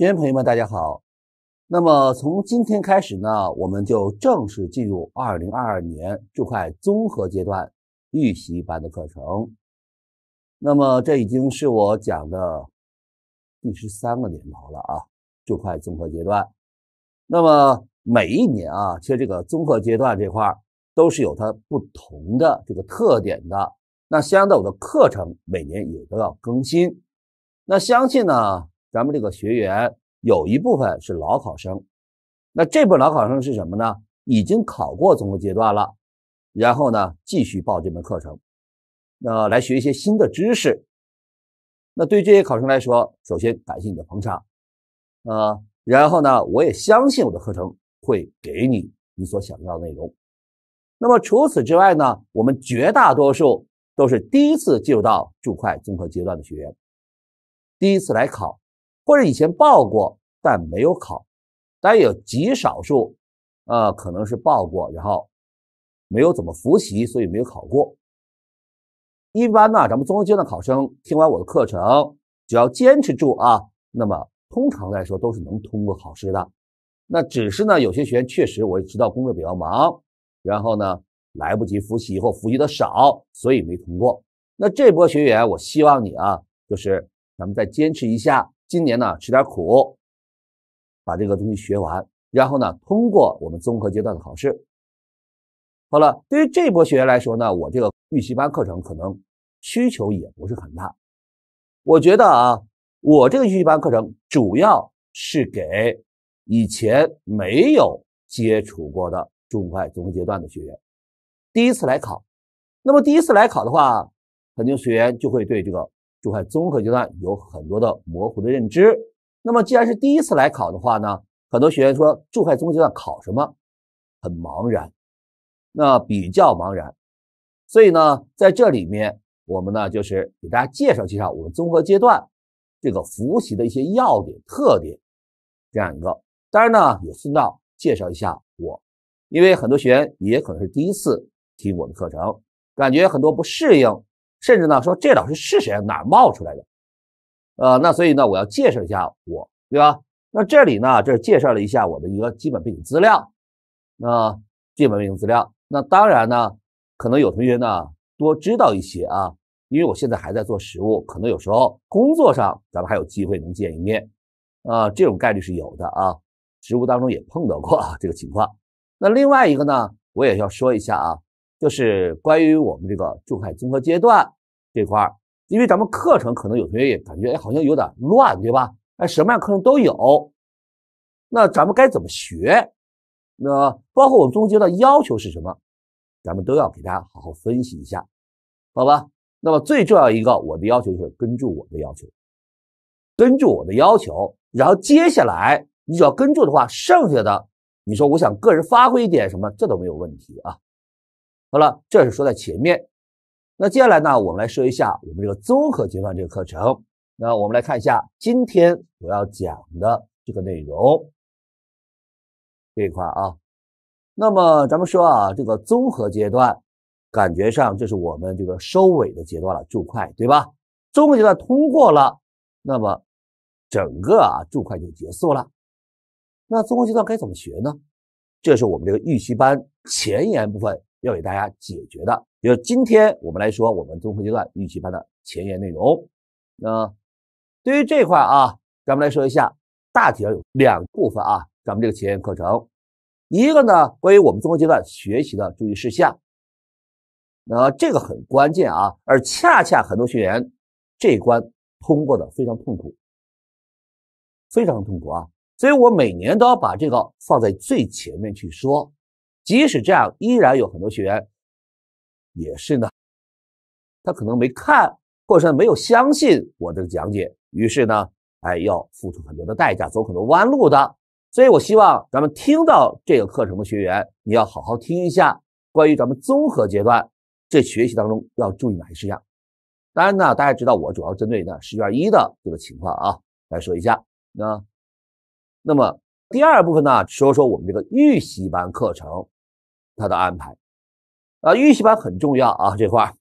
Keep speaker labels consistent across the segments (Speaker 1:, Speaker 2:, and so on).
Speaker 1: 学员朋友们，大家好。那么从今天开始呢，我们就正式进入二零二二年注会综合阶段预习班的课程。那么这已经是我讲的第十三个年头了啊，注会综合阶段。那么每一年啊，其实这个综合阶段这块都是有它不同的这个特点的。那相应的我的课程每年也都要更新。那相信呢。咱们这个学员有一部分是老考生，那这部分老考生是什么呢？已经考过综合阶段了，然后呢继续报这门课程，那来学一些新的知识。那对于这些考生来说，首先感谢你的捧场，呃，然后呢，我也相信我的课程会给你你所想要的内容。那么除此之外呢，我们绝大多数都是第一次进入到注会综合阶段的学员，第一次来考。或者以前报过但没有考，但也有极少数，呃，可能是报过然后没有怎么复习，所以没有考过。一般呢，咱们综合阶段考生听完我的课程，只要坚持住啊，那么通常来说都是能通过考试的。那只是呢，有些学员确实我知道工作比较忙，然后呢来不及复习，以后复习的少，所以没通过。那这波学员，我希望你啊，就是咱们再坚持一下。今年呢，吃点苦，把这个东西学完，然后呢，通过我们综合阶段的考试。好了，对于这波学员来说呢，我这个预习班课程可能需求也不是很大。我觉得啊，我这个预习班课程主要是给以前没有接触过的中快综合阶段的学员，第一次来考。那么第一次来考的话，很多学员就会对这个。注会综合阶段有很多的模糊的认知，那么既然是第一次来考的话呢，很多学员说注会综合阶段考什么，很茫然，那比较茫然，所以呢，在这里面我们呢就是给大家介绍介绍我们综合阶段这个复习的一些要点特点这样一个，当然呢也顺道介绍一下我，因为很多学员也可能是第一次听我的课程，感觉很多不适应。甚至呢，说这老师是谁啊，哪儿冒出来的？呃，那所以呢，我要介绍一下我，对吧？那这里呢，这介绍了一下我的一个基本背景资料。那基本背景资料，那当然呢，可能有同学呢多知道一些啊，因为我现在还在做实务，可能有时候工作上咱们还有机会能见一面啊，这种概率是有的啊，实务当中也碰到过这个情况。那另外一个呢，我也要说一下啊。就是关于我们这个中派综合阶段这块儿，因为咱们课程可能有同学也感觉哎好像有点乱，对吧？哎，什么样课程都有，那咱们该怎么学？那包括我们中间的要求是什么，咱们都要给大家好好分析一下，好吧？那么最重要一个，我的要求就是跟住我的要求，跟住我的要求，然后接下来你只要跟住的话，剩下的你说我想个人发挥一点什么，这都没有问题啊。好了，这是说在前面。那接下来呢，我们来说一下我们这个综合阶段这个课程。那我们来看一下今天我要讲的这个内容这一块啊。那么咱们说啊，这个综合阶段感觉上这是我们这个收尾的阶段了，注会对吧？综合阶段通过了，那么整个啊注会就结束了。那综合阶段该怎么学呢？这是我们这个预习班前沿部分。要给大家解决的，就今天我们来说，我们综合阶段预习班的前沿内容。那对于这块啊，咱们来说一下，大体上有两部分啊。咱们这个前沿课程，一个呢，关于我们综合阶段学习的注意事项。那这个很关键啊，而恰恰很多学员这一关通过的非常痛苦，非常痛苦啊。所以我每年都要把这个放在最前面去说。即使这样，依然有很多学员也是呢。他可能没看，或者说没有相信我的讲解，于是呢，哎，要付出很多的代价，走很多弯路的。所以我希望咱们听到这个课程的学员，你要好好听一下，关于咱们综合阶段这学习当中要注意哪些事项。当然呢，大家知道我主要针对的试卷一的这个情况啊来说一下。那，那么。第二部分呢，说说我们这个预习班课程它的安排啊，预习班很重要啊 这块儿。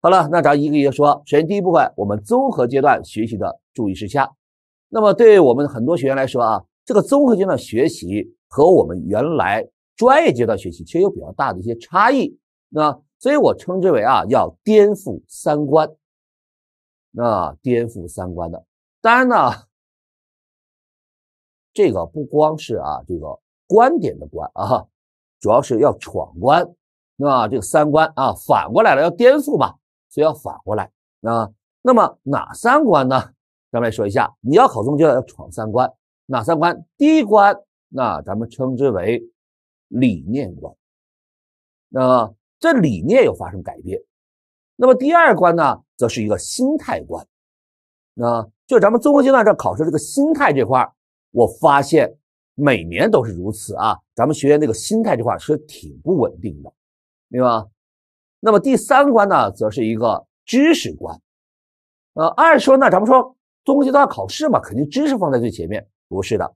Speaker 1: 好了，那咱一个一个说。首先第一部分，我们综合阶段学习的注意事项。那么对于我们很多学员来说啊，这个综合阶段学习和我们原来专业阶段学习，其实有比较大的一些差异。那所以我称之为啊，要颠覆三观。那颠覆三观的，当然呢。这个不光是啊，这个观点的观啊，主要是要闯关，那这个三观啊，反过来了，要颠覆嘛，所以要反过来。那那么哪三观呢？咱们来说一下，你要考中就要闯三关，哪三关？第一关，那咱们称之为理念观，那这理念有发生改变。那么第二关呢，则是一个心态观。那就咱们综合阶段这考试这个心态这块。我发现每年都是如此啊，咱们学员那个心态这块是挺不稳定的，明白吗？那么第三关呢，则是一个知识关。呃，按说呢，咱们说综合阶段考试嘛，肯定知识放在最前面，不是的。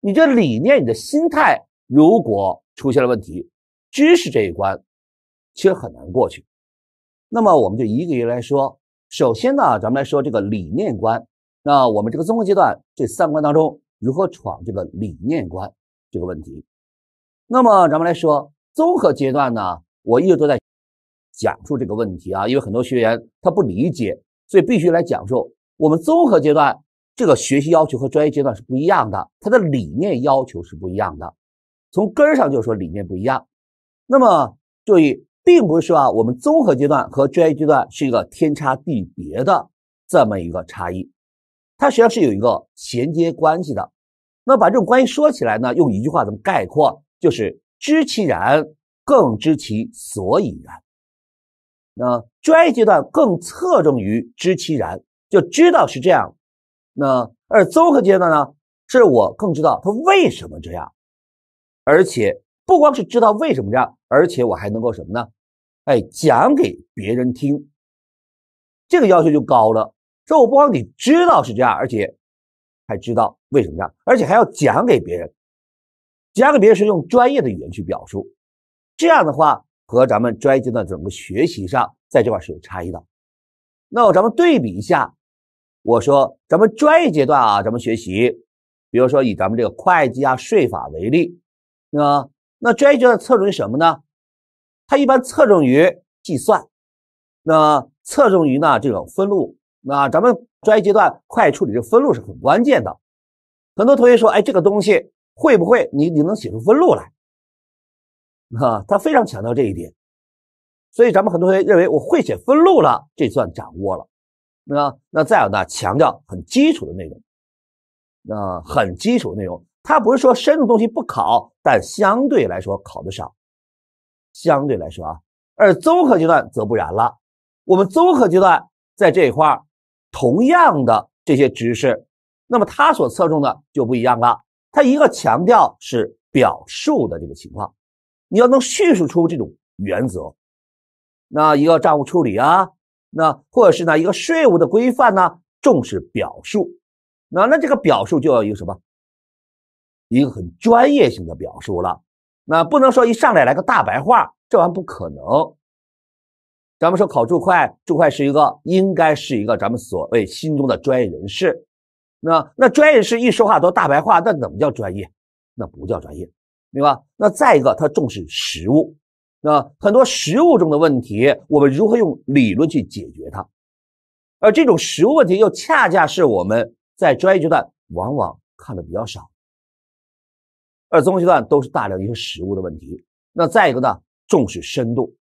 Speaker 1: 你这理念、你的心态如果出现了问题，知识这一关其实很难过去。那么我们就一个一个来说，首先呢，咱们来说这个理念关。那我们这个综合阶段这三关当中。如何闯这个理念关这个问题？那么咱们来说综合阶段呢，我一直都在讲述这个问题啊，因为很多学员他不理解，所以必须来讲述。我们综合阶段这个学习要求和专业阶段是不一样的，它的理念要求是不一样的，从根儿上就说理念不一样。那么注意，并不是说啊，我们综合阶段和专业阶段是一个天差地别的这么一个差异。它实际上是有一个衔接关系的，那把这种关系说起来呢，用一句话怎么概括？就是知其然，更知其所以然。那专业阶段更侧重于知其然，就知道是这样；那而综合阶段呢，是我更知道它为什么这样，而且不光是知道为什么这样，而且我还能够什么呢？哎，讲给别人听，这个要求就高了。说我不光你知道是这样，而且还知道为什么这样，而且还要讲给别人，讲给别人是用专业的语言去表述。这样的话和咱们专业阶段整个学习上在这块是有差异的。那咱们对比一下，我说咱们专业阶段啊，咱们学习，比如说以咱们这个会计啊、税法为例，那那专业阶段侧重于什么呢？它一般侧重于计算，那侧重于呢这种分录。那咱们专业阶段快处理这分录是很关键的，很多同学说，哎，这个东西会不会你你能写出分录来？啊，他非常强调这一点，所以咱们很多同学认为我会写分录了，这算掌握了。那那再有呢，强调很基础的内容，那很基础内容，它不是说深入东西不考，但相对来说考的少，相对来说啊，而综合阶段则不然了，我们综合阶段在这一块儿。同样的这些知识，那么它所侧重的就不一样了。它一个强调是表述的这个情况，你要能叙述出这种原则，那一个账务处理啊，那或者是呢一个税务的规范呢，重视表述。那那这个表述就要一个什么，一个很专业性的表述了。那不能说一上来来个大白话，这玩意不可能。咱们说考注会，注会是一个应该是一个咱们所谓心中的专业人士。那那专业人士一说话都大白话，那怎么叫专业？那不叫专业，明白？那再一个，他重视实物，那很多实物中的问题，我们如何用理论去解决它？而这种实物问题，又恰恰是我们在专业阶段往往看的比较少，而综合阶段都是大量一些实物的问题。那再一个呢，重视深度。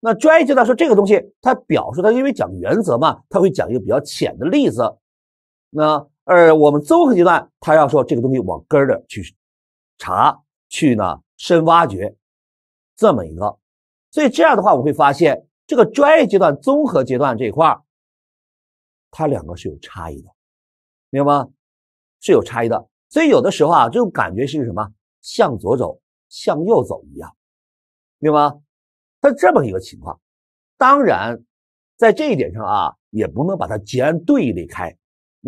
Speaker 1: 那专业阶段说这个东西，它表述它因为讲原则嘛，它会讲一个比较浅的例子。那而我们综合阶段，它要说这个东西往根儿的去查，去呢深挖掘，这么一个。所以这样的话，我会发现这个专业阶段、综合阶段这一块，它两个是有差异的，明白吗？是有差异的。所以有的时候啊，这种感觉是什么？向左走，向右走一样，明白吗？是这么一个情况，当然，在这一点上啊，也不能把它截然对立开，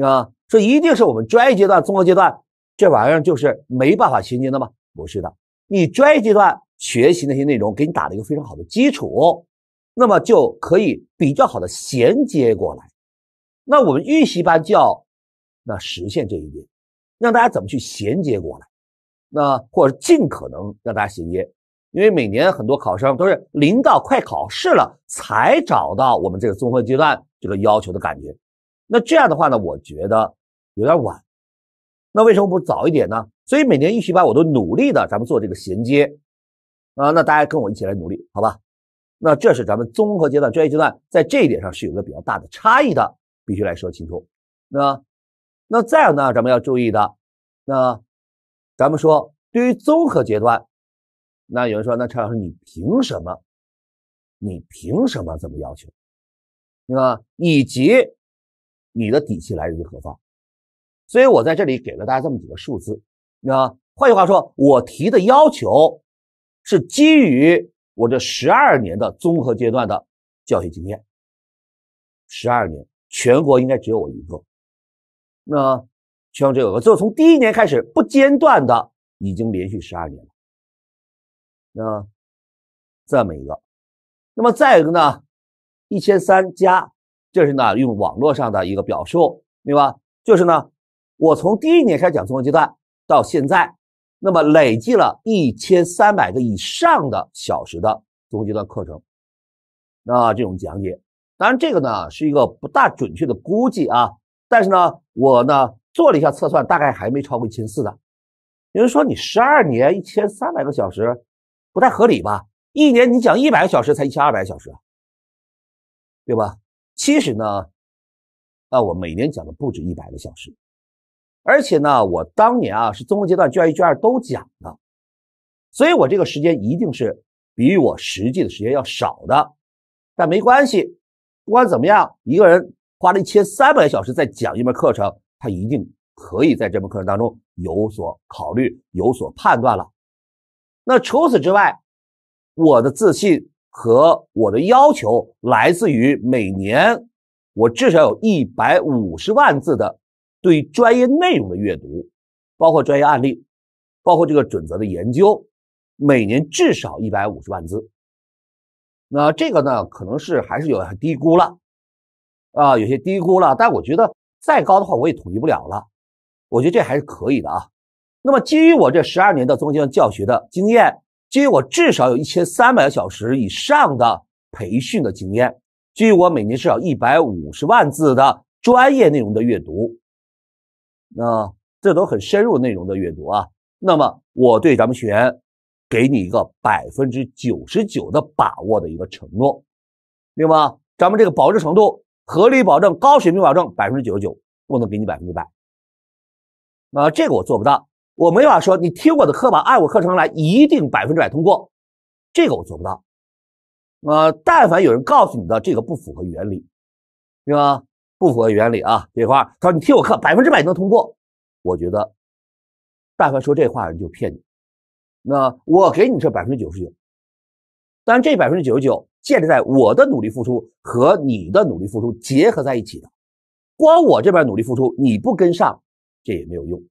Speaker 1: 啊，说一定是我们专业阶段、综合阶段这玩意儿就是没办法衔接的吗？不是的，你专业阶段学习那些内容，给你打了一个非常好的基础，那么就可以比较好的衔接过来。那我们预习班就要那实现这一点，让大家怎么去衔接过来？那或者尽可能让大家衔接。因为每年很多考生都是临到快考试了才找到我们这个综合阶段这个要求的感觉，那这样的话呢，我觉得有点晚。那为什么不早一点呢？所以每年预习班我都努力的，咱们做这个衔接。啊，那大家跟我一起来努力，好吧？那这是咱们综合阶段、专业阶段在这一点上是有个比较大的差异的，必须来说清楚。那，那再有呢，咱们要注意的，那，咱们说对于综合阶段。那有人说：“那陈老师，你凭什么？你凭什么这么要求？那以及你的底气来自于何方？”所以我在这里给了大家这么几个数字。那换句话说，我提的要求是基于我这十二年的综合阶段的教学经验。十二年，全国应该只有我一个。那全国只有我一个，从第一年开始不间断的，已经连续十二年了。啊，这么一个，那么再一个呢，一千三加，这是呢用网络上的一个表述，对吧？就是呢，我从第一年开始讲综合阶段到现在，那么累计了一千三百个以上的小时的综合阶段课程，那这种讲解，当然这个呢是一个不大准确的估计啊，但是呢，我呢做了一下测算，大概还没超过一千四的，有人说你十二年一千三百个小时。不太合理吧？一年你讲一百个小时才一千二百小时，对吧？其实呢，啊，我每年讲的不止一百个小时，而且呢，我当年啊是综合阶段卷一卷二都讲的，所以我这个时间一定是比我实际的时间要少的，但没关系。不管怎么样，一个人花了一千三百个小时在讲一门课程，他一定可以在这门课程当中有所考虑、有所判断了。那除此之外，我的自信和我的要求来自于每年我至少有一百五十万字的对专业内容的阅读，包括专业案例，包括这个准则的研究，每年至少一百五十万字。那这个呢，可能是还是有低估了啊，有些低估了。但我觉得再高的话我也统计不了了，我觉得这还是可以的啊。那么，基于我这十二年的中间教学的经验，基于我至少有一千三百个小时以上的培训的经验，基于我每年至少一百五十万字的专业内容的阅读，那这都很深入内容的阅读啊。那么，我对咱们学员给你一个百分之九十九的把握的一个承诺，对外，咱们这个保证程度，合理保证，高水平保证百分之九十九，不能给你百分之百。那这个我做不到。我没法说，你听我的课吧，按我课程来，一定百分之百通过。这个我做不到。呃，但凡有人告诉你的这个不符合原理，对吧？不符合原理啊，这话他说你听我课百分之百能通过，我觉得，但凡说这话的人就骗你。那我给你这百分之九十九，但这百分之九十九建立在我的努力付出和你的努力付出结合在一起的，光我这边努力付出，你不跟上，这也没有用。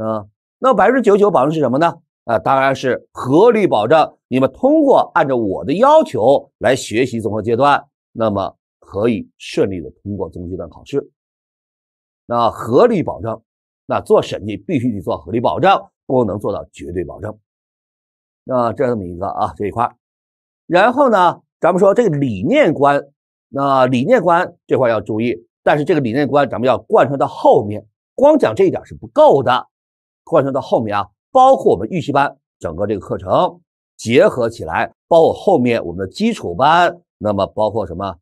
Speaker 1: 啊，那百分之九十九保证是什么呢？啊，当然是合理保证。你们通过按照我的要求来学习综合阶段，那么可以顺利的通过合阶段考试。那合理保证，那做审计必须得做合理保证，不能做到绝对保证。那这这么一个啊，这一块。然后呢，咱们说这个理念观，那理念观这块要注意，但是这个理念观咱们要贯穿到后面，光讲这一点是不够的。贯穿到后面啊，包括我们预习班整个这个课程结合起来，包括后面我们的基础班，那么包括什么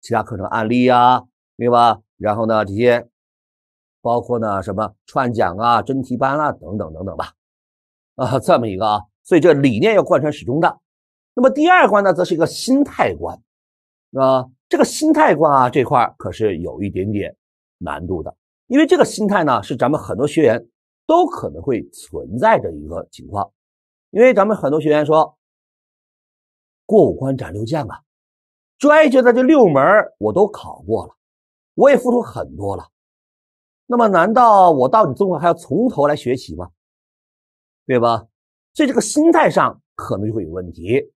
Speaker 1: 其他课程案例呀，对吧？然后呢，这些包括呢什么串讲啊、真题班啊等等等等吧，啊，这么一个啊，所以这理念要贯穿始终的。那么第二关呢，则是一个心态关，啊，这个心态关啊这块可是有一点点难度的，因为这个心态呢是咱们很多学员。都可能会存在着一个情况，因为咱们很多学员说：“过五关斩六将啊，专业这六门我都考过了，我也付出很多了。”那么，难道我到你综合还要从头来学习吗？对吧？所以这个心态上可能就会有问题。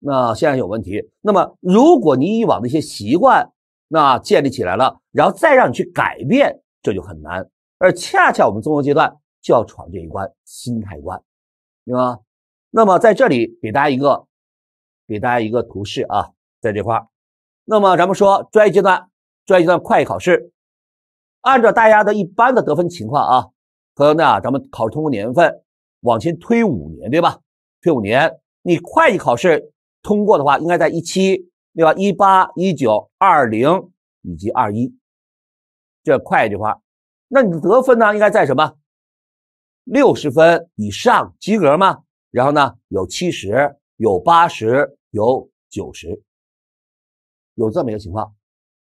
Speaker 1: 那现在有问题，那么如果你以往的一些习惯那建立起来了，然后再让你去改变，这就很难。而恰恰我们综合阶段就要闯这一关，心态关，对吧？那么在这里给大家一个给大家一个图示啊，在这块那么咱们说专业阶段，专业阶段会计考试，按照大家的一般的得分情况啊，和那咱们考试通过年份往前推五年，对吧？推五年，你会计考试通过的话，应该在一七，对吧？一八、一九、二零以及二一，这会计这块。那你的得分呢？应该在什么六十分以上及格吗？然后呢，有七十，有八十，有九十，有这么一个情况。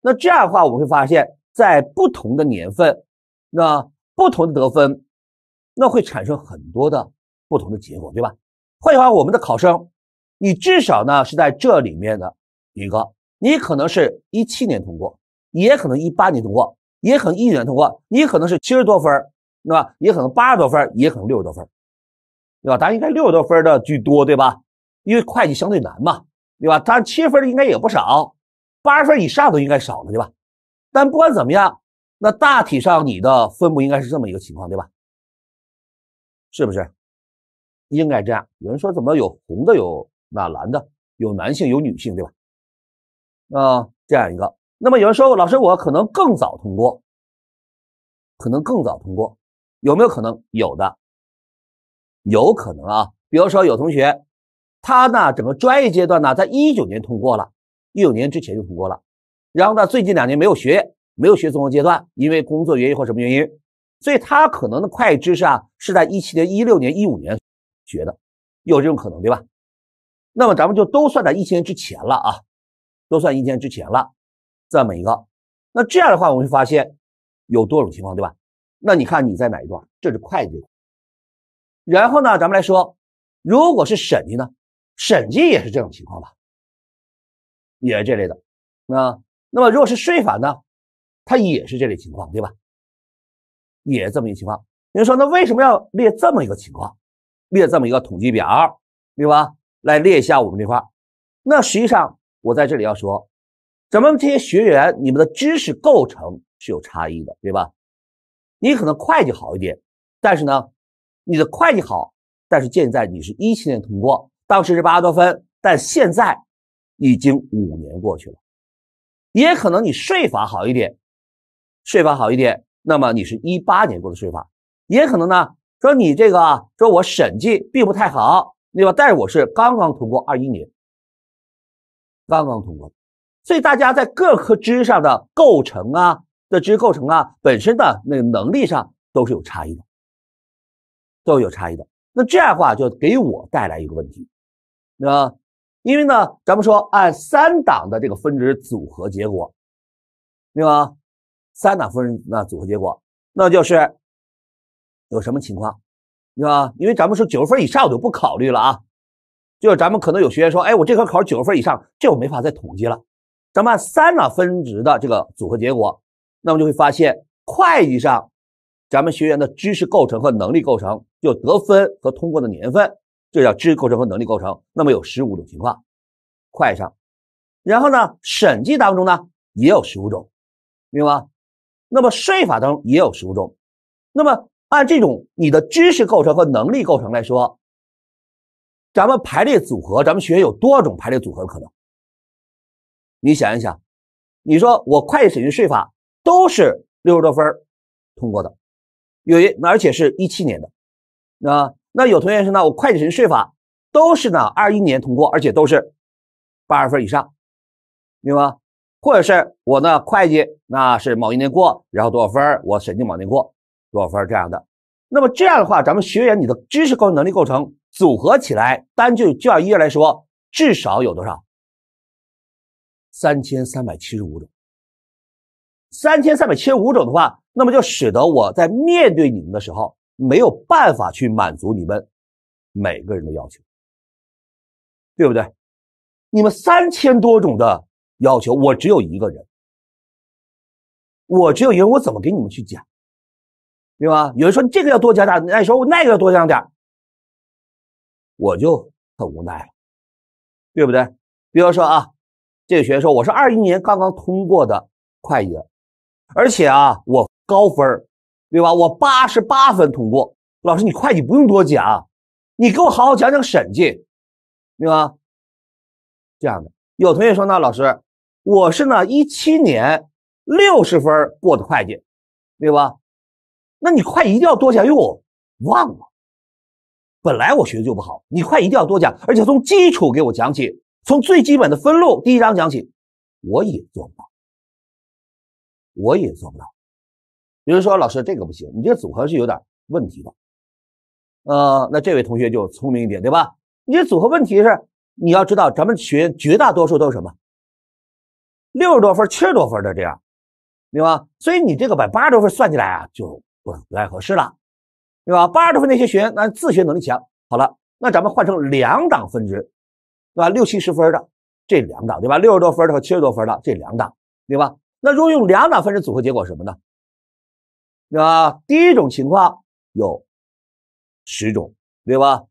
Speaker 1: 那这样的话，我们会发现，在不同的年份，那不同的得分，那会产生很多的不同的结果，对吧？换句话，我们的考生，你至少呢是在这里面的一个，你可能是一七年通过，也可能一八年通过。也可能一年通过，也可能是七十多分，对吧？也可能八十多分，也可能六十多分，对吧？当然应该六十多分的居多，对吧？因为会计相对难嘛，对吧？咱七分的应该也不少，八十分以上都应该少了，对吧？但不管怎么样，那大体上你的分布应该是这么一个情况，对吧？是不是应该这样？有人说怎么有红的，有那蓝的，有男性，有女性，对吧？啊，这样一个。那么有人说，老师，我可能更早通过，可能更早通过，有没有可能？有的，有可能啊。比如说，有同学他呢，整个专业阶段呢，在一九年通过了，一九年之前就通过了，然后呢，最近两年没有学，没有学综合阶段，因为工作原因或什么原因，所以他可能的会计知识啊，是在一七年、一六年、一五年学的，有这种可能对吧？那么咱们就都算在一七年之前了啊，都算一七年之前了。这么一个，那这样的话，我们会发现有多种情况，对吧？那你看你在哪一段？这是会计。然后呢，咱们来说，如果是审计呢，审计也是这种情况吧，也是这类的。那那么，如果是税法呢，它也是这类情况，对吧？也是这么一个情况。有人说，那为什么要列这么一个情况，列这么一个统计表，对吧？来列一下我们这块那实际上，我在这里要说。咱们这些学员，你们的知识构成是有差异的，对吧？你可能会计好一点，但是呢，你的会计好，但是现在你是一七年通过，当时是八十多分，但现在已经五年过去了。也可能你税法好一点，税法好一点，那么你是一八年过的税法。也可能呢，说你这个说我审计并不太好，对吧？但是我是刚刚通过二一年，刚刚通过。所以大家在各科知识上的构成啊、的知识构成啊，本身的那个能力上都是有差异的，都有差异的。那这样的话就给我带来一个问题，那因为呢，咱们说按三档的这个分值组合结果，对吧？三档分值那组合结果，那就是有什么情况，对吧？因为咱们说九十分以上，我就不考虑了啊。就是咱们可能有学员说，哎，我这科考九十分以上，这我没法再统计了。咱们三呢分值的这个组合结果，那么就会发现会计上，咱们学员的知识构成和能力构成，就得分和通过的年份，这叫知识构成和能力构成。那么有十五种情况，会计上，然后呢，审计当中呢也有十五种，明白吗？那么税法当中也有十五种。那么按这种你的知识构成和能力构成来说，咱们排列组合，咱们学员有多少种排列组合的可能？你想一想，你说我会计、审计、税法都是六十多分通过的，有而且是一七年的。那那有同学说呢，我会计、审计、税法都是呢二一年通过，而且都是八十分以上，对吧？或者是我呢会计那是某一年过，然后多少分？我审计某年过多少分这样的。那么这样的话，咱们学员你的知识构成、能力构成组合起来，单就教育一来说，至少有多少？三千三百七十五种，三千三百七十五种的话，那么就使得我在面对你们的时候没有办法去满足你们每个人的要求，对不对？你们三千多种的要求，我只有一个人，我只有一个人，我怎么给你们去讲，对吧？有人说这个要多讲点那那说那个要多讲点我就很无奈了，对不对？比如说啊。这个学生说：“我是二一年刚刚通过的会计，而且啊，我高分，对吧？我八十八分通过。老师，你会计不用多讲，你给我好好讲讲审计，对吧？这样的。有同学说呢，老师，我是呢一七年六十分过的会计，对吧？那你会计一定要多讲，因为我忘了，本来我学的就不好，你会计一定要多讲，而且从基础给我讲起。”从最基本的分录第一章讲起，我也做不到，我也做不到。有人说老师这个不行，你这个组合是有点问题的。呃，那这位同学就聪明一点，对吧？你这组合问题是你要知道，咱们学绝大多数都是什么六十多分、七十多分的这样，对吧？所以你这个把八十多分算起来啊，就不不太合适了，对吧？八十多分那些学员那自学能力强。好了，那咱们换成两档分值。对吧？六七十分的这两档，对吧？六十多分的和七十多分的这两档，对吧？那如果用两档分值组合，结果什么呢？那第一种情况有十种，对吧？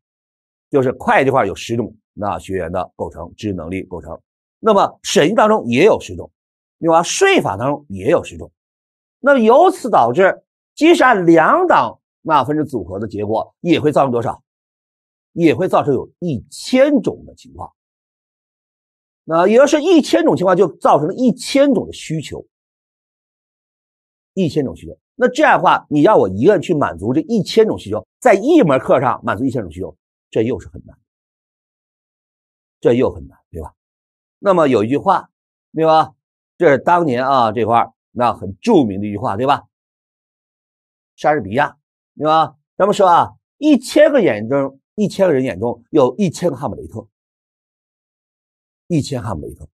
Speaker 1: 就是会计这块有十种，那学员的构成知识能力构成，那么审计当中也有十种，对吧？税法当中也有十种，那么由此导致，即使按两档那分值组合的结果，也会造成多少？也会造成有一千种的情况。那也就是一千种情况，就造成了一千种的需求。一千种需求，那这样的话，你要我一个人去满足这一千种需求，在一门课上满足一千种需求，这又是很难，这又很难，对吧？那么有一句话，对吧？这是当年啊这块那很著名的一句话，对吧？莎士比亚，对吧？咱们说啊，一千个眼中，一千个人眼中有一千个哈姆雷特。一千哈姆雷特，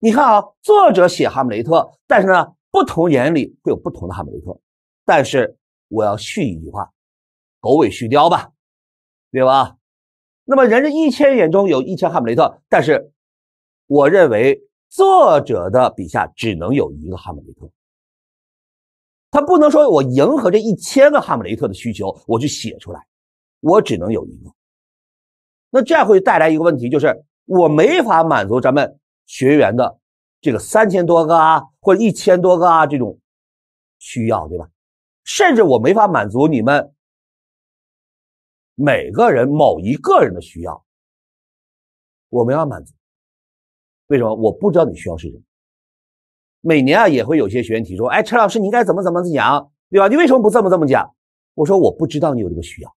Speaker 1: 你看啊，作者写哈姆雷特，但是呢，不同眼里会有不同的哈姆雷特。但是我要续一句话，狗尾续貂吧，对吧？那么人家一千眼中有一千哈姆雷特，但是我认为作者的笔下只能有一个哈姆雷特。他不能说我迎合这一千个哈姆雷特的需求，我去写出来，我只能有一个。那这样会带来一个问题，就是。我没法满足咱们学员的这个三千多个啊，或者一千多个啊这种需要，对吧？甚至我没法满足你们每个人某一个人的需要。我没法满足，为什么？我不知道你需要是什么。每年啊，也会有些学员提出，哎，陈老师，你应该怎么怎么讲，对吧？你为什么不这么这么讲？我说我不知道你有这个需要。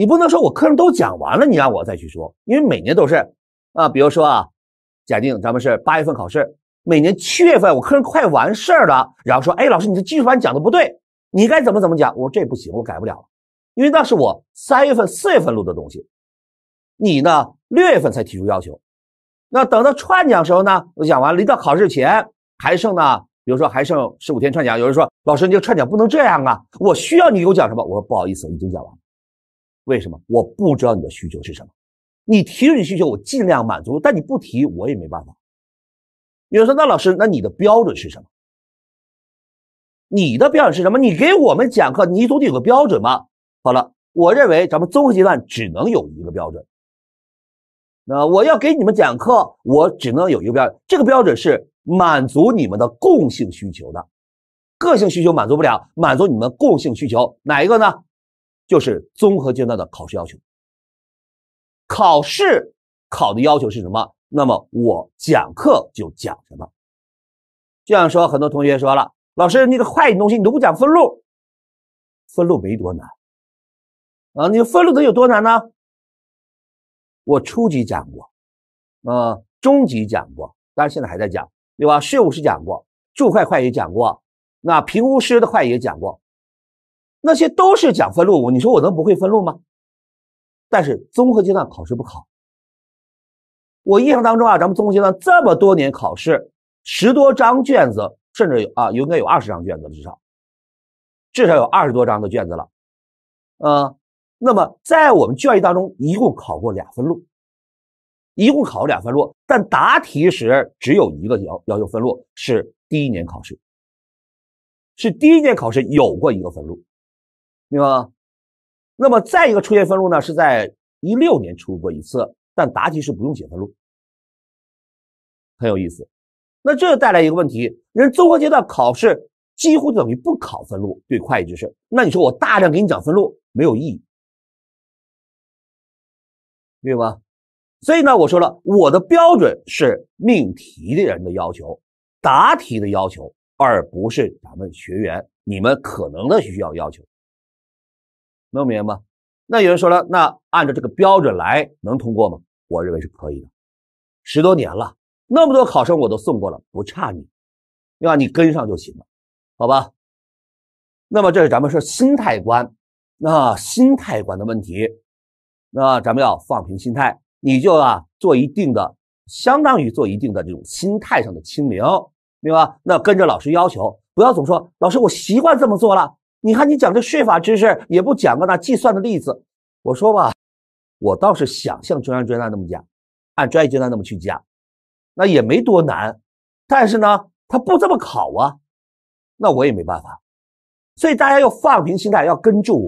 Speaker 1: 你不能说我课程都讲完了，你让我再去说，因为每年都是，啊，比如说啊，假定咱们是八月份考试，每年七月份我课程快完事儿了，然后说，哎，老师，你的基础班讲的不对，你该怎么怎么讲？我说这不行，我改不了因为那是我三月份、四月份录的东西，你呢六月份才提出要求，那等到串讲时候呢，我讲完了，离到考试前还剩呢，比如说还剩十五天串讲，有人说，老师，你这串讲不能这样啊，我需要你给我讲什么？我说不好意思，已经讲完。为什么我不知道你的需求是什么？你提出你需求，我尽量满足；但你不提，我也没办法。有人说：“那老师，那你的标准是什么？你的标准是什么？你给我们讲课，你总得有个标准吧？”好了，我认为咱们综合阶段只能有一个标准。那我要给你们讲课，我只能有一个标，准，这个标准是满足你们的共性需求的，个性需求满足不了，满足你们共性需求哪一个呢？就是综合阶段的考试要求，考试考的要求是什么？那么我讲课就讲什么。这样说，很多同学说了，老师那个会计东西你都不讲分录，分录没多难啊？你分录能有多难呢？我初级讲过，啊，中级讲过，当然现在还在讲，对吧？税务师讲过，注会会计讲过，那评估师的会也讲过。那些都是讲分录，我你说我能不会分录吗？但是综合阶段考试不考。我印象当中啊，咱们综合阶段这么多年考试，十多张卷子，甚至有啊，应该有二十张卷子至少，至少有二十多张的卷子了。啊，那么在我们卷一当中，一共考过俩分录，一共考了俩分录，但答题时只有一个要要求分录是第一年考试，是第一年考试有过一个分录。明白吗？那么再一个出现分录呢，是在一六年出过一次，但答题是不用写分录，很有意思。那这带来一个问题：人综合阶段考试几乎等于不考分录，对会计知识。那你说我大量给你讲分录没有意义，对吧？所以呢，我说了，我的标准是命题的人的要求、答题的要求，而不是咱们学员你们可能的需要要求。能明白吗？那有人说了，那按照这个标准来能通过吗？我认为是可以的。十多年了，那么多考生我都送过了，不差你，对吧？你跟上就行了，好吧？那么这是咱们说心态观，那心态观的问题，那咱们要放平心态，你就啊做一定的，相当于做一定的这种心态上的清明，对吧？那跟着老师要求，不要总说老师，我习惯这么做了。你看，你讲这税法知识也不讲个那计算的例子。我说吧，我倒是想像中央专段那么讲，按专业阶段那么去讲，那也没多难。但是呢，他不这么考啊，那我也没办法。所以大家要放平心态，要跟住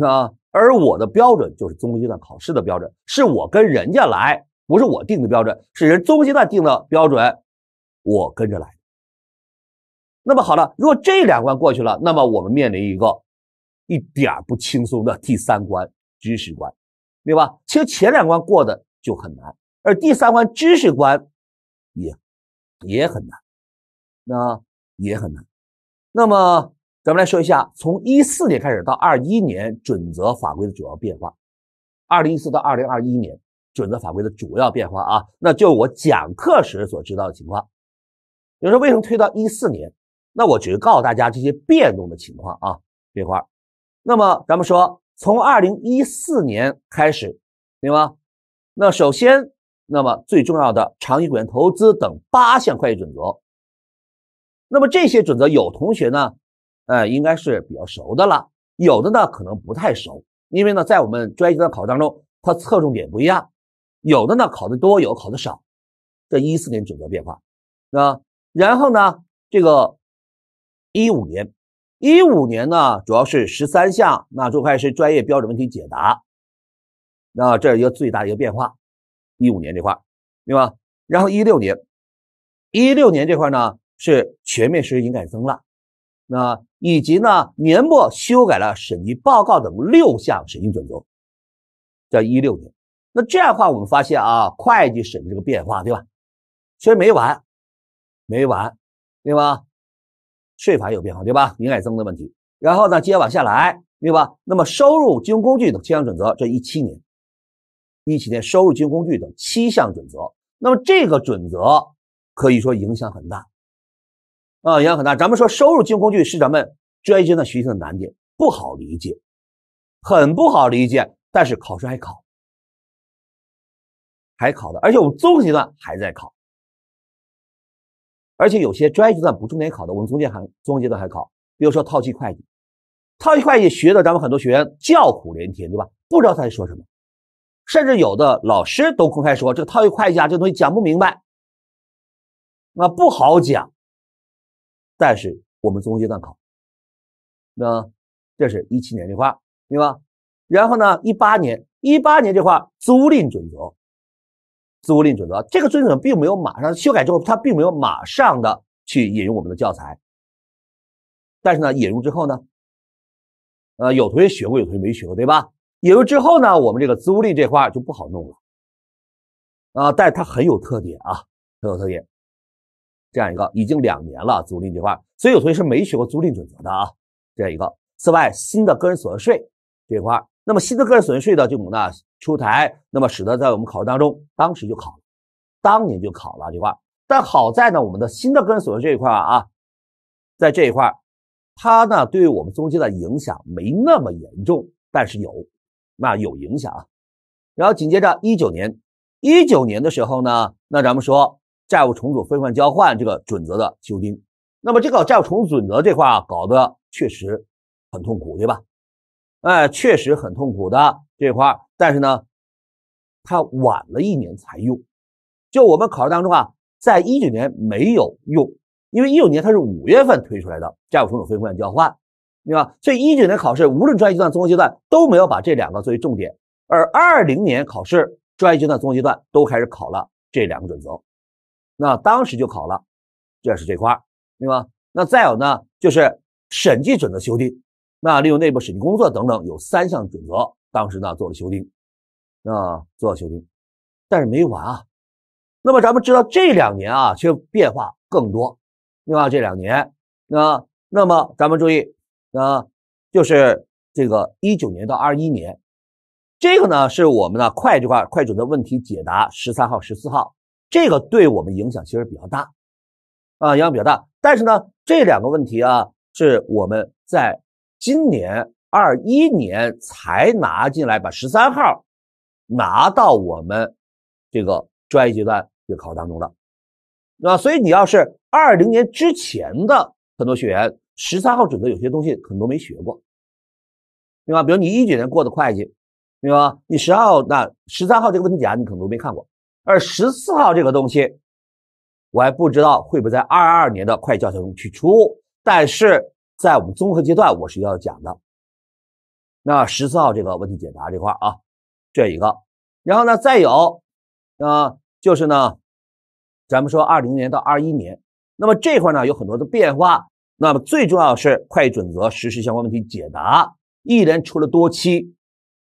Speaker 1: 我，啊。而我的标准就是综合阶段考试的标准，是我跟人家来，不是我定的标准，是人综合阶段定的标准，我跟着来。那么好了，如果这两关过去了，那么我们面临一个一点不轻松的第三关——知识关，对吧？其实前两关过的就很难，而第三关知识关也也很难，那也很难。那么咱们来说一下，从一四年开始到二一年准则法规的主要变化。二零一四到二零二一年准则法规的主要变化啊，那就我讲课时所知道的情况。比如说，为什么推到一四年？那我只是告诉大家这些变动的情况啊，这块儿。那么咱们说，从二零一四年开始，对吗？那首先，那么最重要的长期股权投资等八项会计准则。那么这些准则，有同学呢，哎，应该是比较熟的了；有的呢，可能不太熟，因为呢，在我们专业级的考当中，它侧重点不一样，有的呢考的多，有考的少。这一四年准则变化，啊，然后呢，这个。一五年，一五年呢，主要是十三项，那就开始专业标准问题解答，那这是一个最大的一个变化。一五年这块，对吧？然后一六年，一六年这块呢，是全面实施营改增了，那以及呢，年末修改了审计报告等六项审计准则，在一六年。那这样的话，我们发现啊，会计审计这个变化，对吧？其实没完，没完，对吧？税法有变化，对吧？营改增的问题，然后呢，接着往下来，对吧？那么收入金融工具等七项准则，这一七年，一七年收入金融工具等七项准则，那么这个准则可以说影响很大，啊，影响很大。咱们说收入金融工具是咱们专业阶段学习的难点，不好理解，很不好理解。但是考试还考，还考的，而且我们综合阶段还在考。而且有些专业阶段不重点考的，我们中间还、中间阶段还考，比如说套期会计，套期会计学的，咱们很多学员叫苦连天，对吧？不知道他在说什么，甚至有的老师都公开说，这个套期会计啊，这东西讲不明白，那不好讲。但是我们中间阶段考，那这是一七年这块对吧？然后呢，一八年，一八年这块租赁准则。租赁准则，这个准则并没有马上修改之后，它并没有马上的去引用我们的教材。但是呢，引入之后呢，呃，有同学学过，有同学没学过，对吧？引入之后呢，我们这个租赁这块就不好弄了，啊，但它很有特点啊，很有特点，这样一个已经两年了，租赁这块，所以有同学是没学过租赁准则的啊，这样一个。此外，新的个人所得税这块。那么新的个人所得税的就呢出台，那么使得在我们考试当中，当时就考了，当年就考了这块。但好在呢，我们的新的个人所得这一块啊，在这一块，它呢对于我们中间的影响没那么严重，但是有那有影响啊。然后紧接着一九年，一九年的时候呢，那咱们说债务重组、非换交换这个准则的修订，那么这个债务重组准则这块啊，搞得确实很痛苦，对吧？哎，确实很痛苦的这块但是呢，它晚了一年才用。就我们考试当中啊，在一九年没有用，因为一九年它是五月份推出来的债务重组非风险交换，对吧？所以一九年考试，无论专业阶段、综合阶段，都没有把这两个作为重点。而二零年考试，专业阶段、综合阶段都开始考了这两个准则，那当时就考了，这是这块对吧？那再有呢，就是审计准则修订。那利用内部审计工作等等有三项准则，当时呢做了修订，啊做了修订，但是没完啊。那么咱们知道这两年啊，却变化更多，另外这两年，那那么咱们注意，那就是这个一九年到二一年，这个呢是我们的会计块会计的问题解答十三号十四号，这个对我们影响其实比较大，啊影响比较大。但是呢，这两个问题啊是我们在今年二一年才拿进来，把十三号拿到我们这个专业阶段月考当中了，那所以你要是二零年之前的很多学员，十三号准则有些东西很多没学过，对吧？比如你一九年过的会计，对吧？你十号、那十三号这个问题啊，你可能都没看过，而十四号这个东西，我还不知道会不会在二二年的会计教材中去出，但是。在我们综合阶段，我是要讲的。那十四号这个问题解答这块啊，这一个，然后呢，再有啊，就是呢，咱们说二零年到二一年，那么这块呢有很多的变化。那么最重要是会计准则实施相关问题解答，一连出了多期，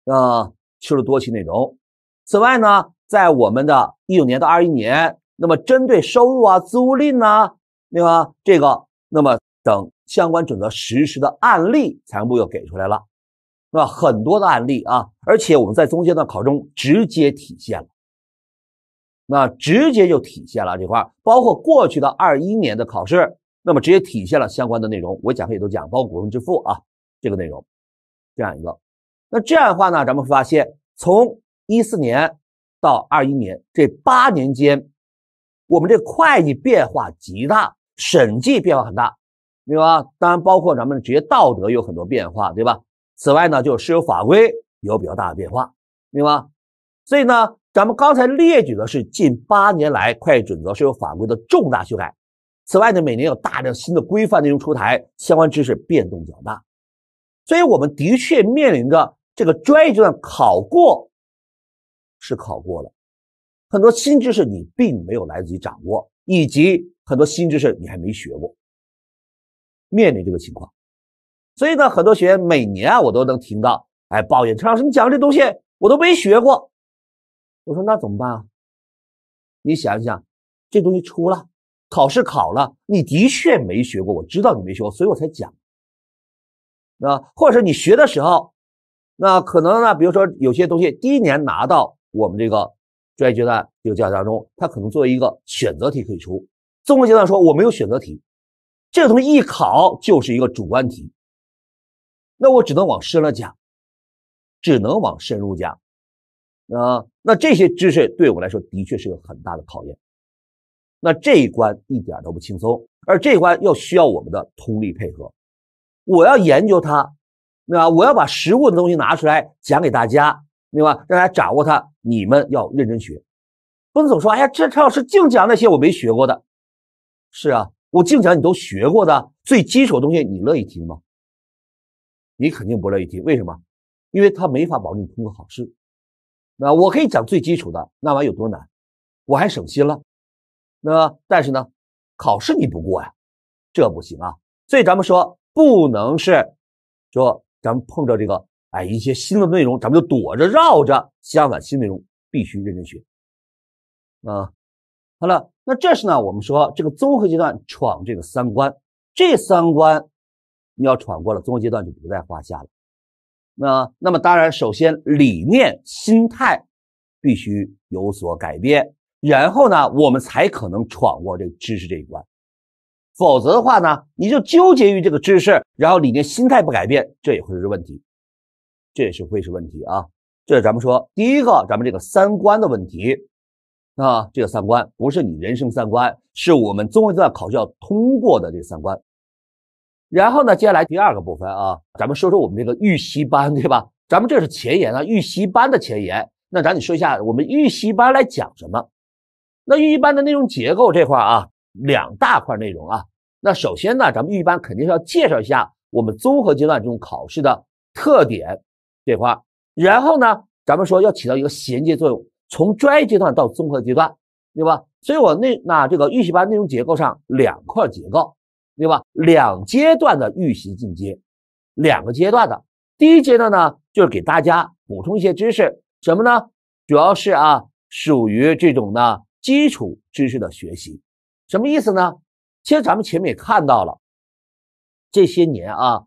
Speaker 1: 呃，出了多期内容。此外呢，在我们的一九年到二一年，那么针对收入啊、租赁啊，对吧？这个，那么等。相关准则实施的案例，财政部又给出来了，那吧？很多的案例啊，而且我们在中间段考中直接体现了，那直接就体现了这块，包括过去的二一年的考试，那么直接体现了相关的内容。我讲课也都讲，包括股份支付啊这个内容，这样一个。那这样的话呢，咱们会发现，从一四年到二一年这八年间，我们这会计变化极大，审计变化很大。明白吧？当然，包括咱们的职业道德有很多变化，对吧？此外呢，就是税友法规有比较大的变化，明白吧？所以呢，咱们刚才列举的是近八年来会计准则、税友法规的重大修改。此外呢，每年有大量新的规范内容出台，相关知识变动较大。所以，我们的确面临着这个专业阶段考过是考过了，很多新知识你并没有来得及掌握，以及很多新知识你还没学过。面临这个情况，所以呢，很多学员每年啊，我都能听到哎抱怨：“陈老师，你讲的这东西我都没学过。”我说：“那怎么办啊？你想一想，这东西出了考试考了，你的确没学过。我知道你没学过，所以我才讲。那或者是你学的时候，那可能呢，比如说有些东西第一年拿到我们这个专业阶段这个教材当中，它可能作为一个选择题可以出；综合阶段说我没有选择题。”这个东西一考就是一个主观题，那我只能往深了讲，只能往深入讲，啊，那这些知识对我来说的确是个很大的考验，那这一关一点都不轻松，而这一关又需要我们的通力配合。我要研究它，对吧？我要把实物的东西拿出来讲给大家，对吧？让大家掌握它。你们要认真学，不能总说，哎呀，这陈老师净讲那些我没学过的，是啊。我净讲你都学过的最基础的东西，你乐意听吗？你肯定不乐意听，为什么？因为他没法保证你通过考试。那我可以讲最基础的，那玩意有多难？我还省心了。那但是呢，考试你不过呀，这不行啊。所以咱们说不能是说咱们碰着这个哎一些新的内容，咱们就躲着绕着。相反，新内容必须认真学啊。好了，那这是呢？我们说这个综合阶段闯这个三关，这三关你要闯过了，综合阶段就不在话下了。那那么当然，首先理念、心态必须有所改变，然后呢，我们才可能闯过这个知识这一关。否则的话呢，你就纠结于这个知识，然后理念、心态不改变，这也会是问题，这也是会是问题啊。这是咱们说第一个，咱们这个三观的问题。啊，这个三观不是你人生三观，是我们综合阶段考试要通过的这三观。然后呢，接下来第二个部分啊，咱们说说我们这个预习班，对吧？咱们这是前沿啊，预习班的前沿。那咱得说一下我们预习班来讲什么。那预习班的内容结构这块啊，两大块内容啊。那首先呢，咱们预习班肯定是要介绍一下我们综合阶段这种考试的特点这块。然后呢，咱们说要起到一个衔接作用。从专业阶段到综合阶段，对吧？所以，我那那这个预习班内容结构上两块结构，对吧？两阶段的预习进阶，两个阶段的。第一阶段呢，就是给大家补充一些知识，什么呢？主要是啊，属于这种呢基础知识的学习，什么意思呢？其实咱们前面也看到了，这些年啊，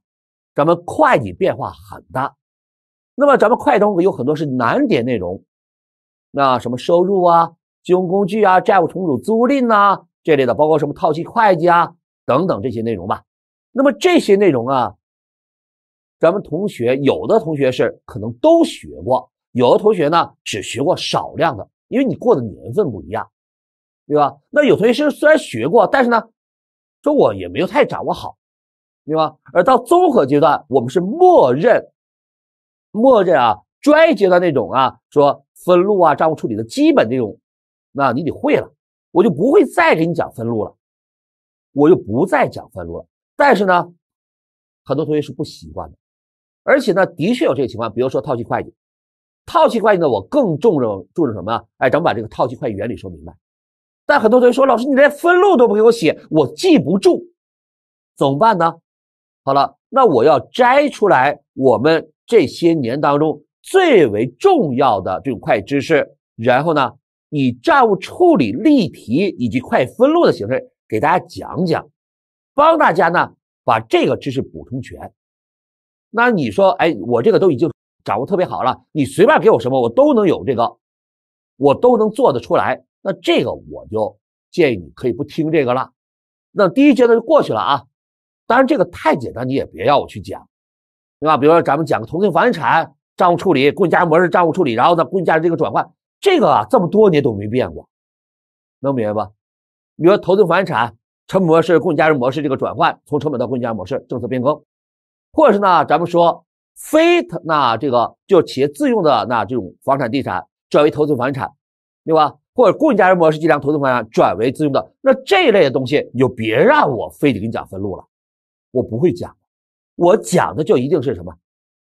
Speaker 1: 咱们会计变化很大，那么咱们快中有很多是难点内容。那什么收入啊、金融工具啊、债务重组、租赁呐这类的，包括什么套期会计啊等等这些内容吧。那么这些内容啊，咱们同学有的同学是可能都学过，有的同学呢只学过少量的，因为你过的年份不一样，对吧？那有同学是虽然学过，但是呢，说我也没有太掌握好，对吧？而到综合阶段，我们是默认，默认啊，专业阶段那种啊，说。分录啊，账务处理的基本内容，那你得会了，我就不会再给你讲分录了，我就不再讲分录了。但是呢，很多同学是不习惯的，而且呢，的确有这个情况。比如说套期会计，套期会计呢，我更重重注重什么呀？哎，咱们把这个套期会计原理说明白。但很多同学说，老师你连分录都不给我写，我记不住，怎么办呢？好了，那我要摘出来我们这些年当中。最为重要的这种会计知识，然后呢，以账务处理例题以及会计分录的形式给大家讲讲，帮大家呢把这个知识补充全。那你说，哎，我这个都已经掌握特别好了，你随便给我什么，我都能有这个，我都能做得出来。那这个我就建议你可以不听这个了。那第一阶段就过去了啊。当然，这个太简单你也别要我去讲，对吧？比如说咱们讲个同性房地产。账务处理、固定价模式账务处理，然后呢，固定价值这个转换，这个啊这么多年都没变过，能明白吧？你说投资房产成本模式、固定价模式这个转换，从成本到固定价模式政策变更，或者是呢，咱们说非那这个就企业自用的那这种房产地产转为投资房产，对吧？或者固定价模式计量投资房产转为自用的那这一类的东西，你就别让我非得给你讲分录了，我不会讲，我讲的就一定是什么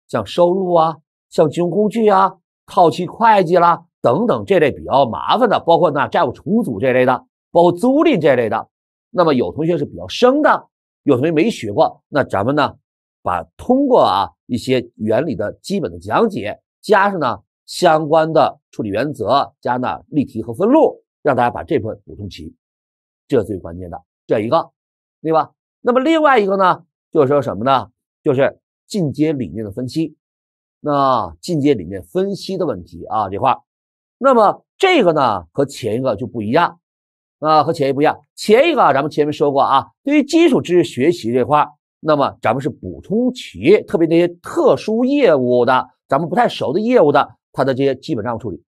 Speaker 1: 像收入啊。像金融工具啊、套期会计啦等等这类比较麻烦的，包括呢债务重组这类的，包括租赁这类的。那么有同学是比较生的，有同学没学过，那咱们呢把通过啊一些原理的基本的讲解，加上呢相关的处理原则加呢例题和分录，让大家把这部分补充齐，这最关键的这一个。对吧？那么另外一个呢就是说什么呢？就是进阶理念的分析。那进阶里面分析的问题啊，这块那么这个呢和前一个就不一样，啊，和前一个不一样。前一个啊，咱们前面说过啊，对于基础知识学习这块那么咱们是补充业，特别那些特殊业务的，咱们不太熟的业务的，它的这些基本账务处理，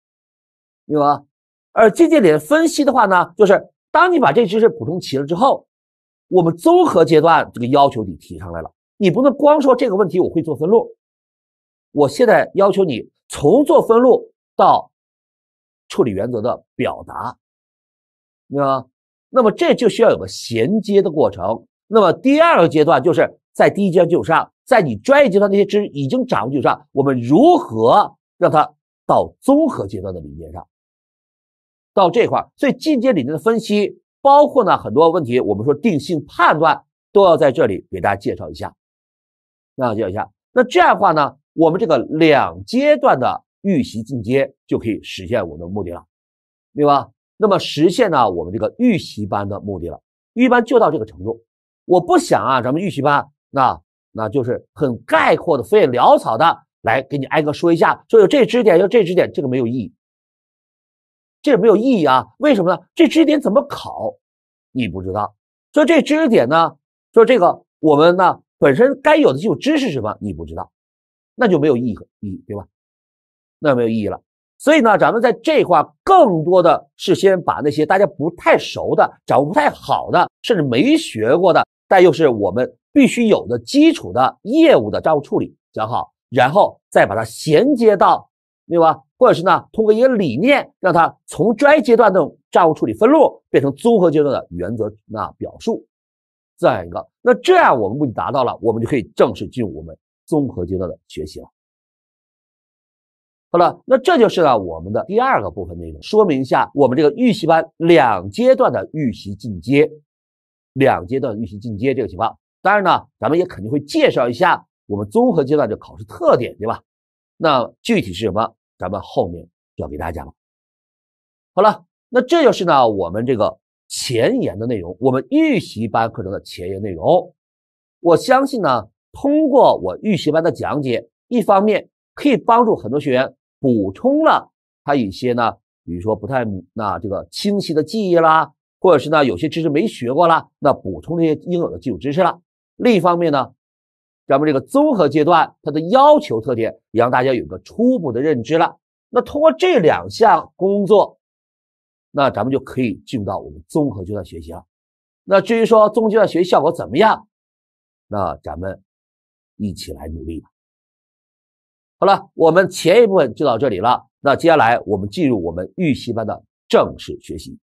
Speaker 1: 明白吗？而进阶里面分析的话呢，就是当你把这知识补充齐了之后，我们综合阶段这个要求你提上来了，你不能光说这个问题我会做分录。我现在要求你从做分录到处理原则的表达，那那么这就需要有个衔接的过程。那么第二个阶段就是在第一阶段基础上，在你专业阶段那些知识已经掌握基础上，我们如何让它到综合阶段的理念上？到这块，所以进阶理念的分析包括呢很多问题，我们说定性判断都要在这里给大家介绍一下。那绍一下，那这样的话呢？我们这个两阶段的预习进阶就可以实现我们的目的了，对吧？那么实现呢，我们这个预习班的目的了，预习班就到这个程度。我不想啊，咱们预习班那那就是很概括的、非常潦草的来给你挨个说一下，说有这知识点，有这知识点，这个没有意义，这个没有意义啊？为什么呢？这知识点怎么考，你不知道。说这知识点呢，说这个我们呢本身该有的基础知识是什么，你不知道。那就没有意义，意义对吧？那没有意义了。所以呢，咱们在这块更多的是先把那些大家不太熟的、掌握不太好的，甚至没学过的，但又是我们必须有的基础的业务的账务处理讲好，然后再把它衔接到，对吧？或者是呢，通过一个理念，让它从专业阶段的账务处理分录变成综合阶段的原则那表述，再一个，那这样我们目的达到了，我们就可以正式进入我们。综合阶段的学习，了。好了，那这就是呢我们的第二个部分内容，说明一下，我们这个预习班两阶段的预习进阶，两阶段预习进阶这个情况，当然呢，咱们也肯定会介绍一下我们综合阶段的考试特点，对吧？那具体是什么，咱们后面要给大家了。好了，那这就是呢我们这个前沿的内容，我们预习班课程的前沿内容，我相信呢。通过我预习班的讲解，一方面可以帮助很多学员补充了他一些呢，比如说不太那这个清晰的记忆啦，或者是呢有些知识没学过啦，那补充这些应有的基础知识了。另一方面呢，咱们这个综合阶段它的要求特点也让大家有个初步的认知了。那通过这两项工作，那咱们就可以进入到我们综合阶段学习了。那至于说综合阶段学习效果怎么样，那咱们。一起来努力吧！好了，我们前一部分就到这里了。那接下来我们进入我们预习班的正式学习。